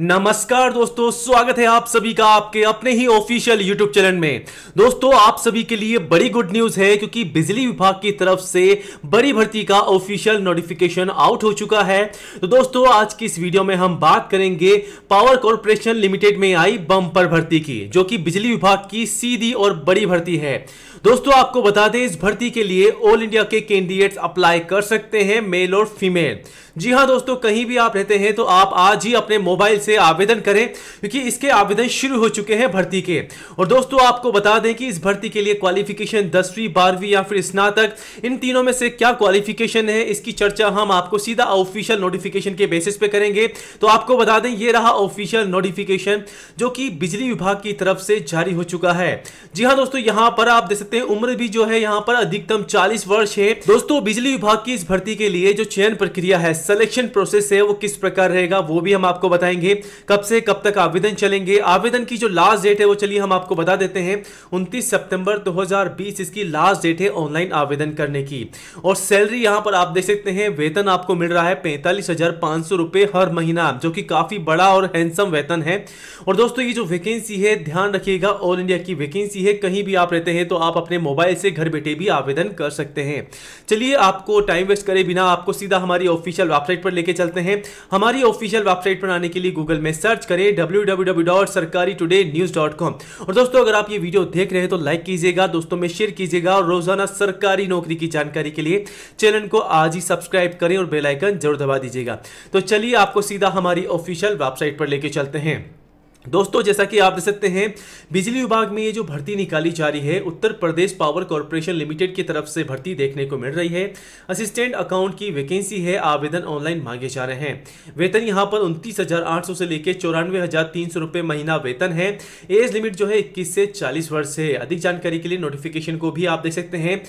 नमस्कार दोस्तों स्वागत है आप सभी का आपके अपने ही ऑफिशियल यूट्यूब चैनल में दोस्तों आप सभी के लिए बड़ी गुड न्यूज है क्योंकि बिजली विभाग की तरफ से बड़ी भर्ती का ऑफिशियल नोटिफिकेशन आउट हो चुका है तो दोस्तों आज की इस वीडियो में हम बात करेंगे पावर कॉरपोरेशन लिमिटेड में आई बम्पर भर्ती की जो की बिजली विभाग की सीधी और बड़ी भर्ती है दोस्तों आपको बता दें इस भर्ती के लिए ऑल इंडिया के कैंडिडेट्स अप्लाई कर सकते हैं मेल और फीमेल जी हाँ दोस्तों कहीं भी आप रहते हैं तो आप आज ही अपने मोबाइल से आवेदन करें क्योंकि इसके आवेदन शुरू हो चुके हैं भर्ती के और दोस्तों आपको बता दें कि इस भर्ती के लिए क्वालिफिकेशन दसवीं बारहवीं या फिर स्नातक इन तीनों में से क्या क्वालिफिकेशन है इसकी चर्चा हम आपको सीधा ऑफिशियल नोटिफिकेशन के बेसिस पे करेंगे तो आपको बता दें ये रहा ऑफिशियल नोटिफिकेशन जो कि बिजली विभाग की तरफ से जारी हो चुका है जी हाँ दोस्तों यहाँ पर आप देख सकते हैं उम्र भी जो है यहाँ पर अधिकतम चालीस वर्ष है दोस्तों बिजली विभाग की इस भर्ती के लिए जो चयन प्रक्रिया है सिलेक्शन प्रोसेस है वो किस प्रकार रहेगा वो भी हम आपको बताएंगे कब से कब तक आवेदन चलेंगे आवेदन की जो लास्ट डेट है वो चलिए हम आपको बता देते हैं उनतीस सितंबर 2020 इसकी लास्ट डेट है ऑनलाइन आवेदन करने की और सैलरी यहां पर आप देख सकते हैं वेतन आपको मिल रहा है पैंतालीस हर महीना जो कि काफी बड़ा और हैंडसम वेतन है और दोस्तों ये जो वैकेंसी है ध्यान रखिएगा ऑल इंडिया की वैकेंसी है कहीं भी आप रहते हैं तो आप अपने मोबाइल से घर बैठे भी आवेदन कर सकते हैं चलिए आपको टाइम वेस्ट करे बिना आपको सीधा हमारी ऑफिशियल वेबसाइट पर लेके चलते हैं हमारी ऑफिशियल वेबसाइट पर आने के लिए गूगल में सर्च करें डब्ल्यू और दोस्तों अगर आप ये वीडियो देख रहे हैं तो लाइक कीजिएगा दोस्तों में शेयर कीजिएगा और रोजाना सरकारी नौकरी की जानकारी के लिए चैनल को आज ही सब्सक्राइब करें और बेलाइकन जरूर दबा दीजिएगा तो चलिए आपको सीधा हमारी ऑफिशियल वेबसाइट पर लेके चलते हैं दोस्तों जैसा कि आप देख सकते हैं बिजली विभाग में ये जो भर्ती निकाली जा रही है Uttar Pradesh power corporation limited की तरफ से भर्ती देखने को मिल रही है असिस्टेंट अकाउंट की वैकेंसी है आवेदन ऑनलाइन मांगे जा रहे हैं वेतन यहाँ पर उनतीस से लेकर चौरानवे हजार महीना वेतन है एज लिमिट जो है इक्कीस से चालीस वर्ष है अधिक जानकारी के लिए नोटिफिकेशन को भी आप देख सकते हैं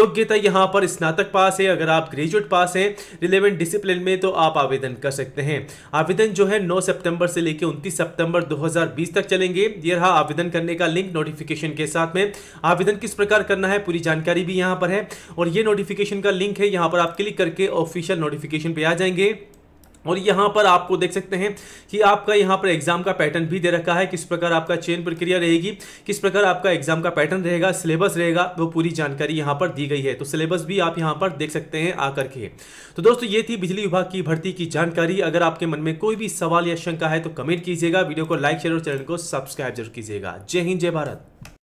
योग्यता यहाँ पर स्नातक पास है अगर आप ग्रेजुएट पास है रिलेवेंट डिसिप्लिन में तो आप आवेदन कर सकते हैं आवेदन जो है नौ सेप्टेम्बर से लेकर उन्तीस सेप्टेम्बर दो 2020 तक चलेंगे ये रहा आवेदन करने का लिंक नोटिफिकेशन के साथ में आवेदन किस प्रकार करना है पूरी जानकारी भी यहाँ पर है और ये नोटिफिकेशन का लिंक है यहाँ पर आप क्लिक करके ऑफिशियल नोटिफिकेशन पे आ जाएंगे और यहाँ पर आपको देख सकते हैं कि आपका यहाँ पर एग्जाम का पैटर्न भी दे रखा है किस प्रकार आपका चयन प्रक्रिया रहेगी किस प्रकार आपका एग्जाम का पैटर्न रहेगा सिलेबस रहेगा वो पूरी जानकारी यहाँ पर दी गई है तो सिलेबस भी आप यहाँ पर देख सकते हैं आकर के तो दोस्तों ये थी बिजली विभाग की भर्ती की जानकारी अगर आपके मन में कोई भी सवाल या शंका है तो कमेंट कीजिएगा वीडियो को लाइक शेयर और चैनल को सब्सक्राइब जरूर कीजिएगा जय हिंद जय भारत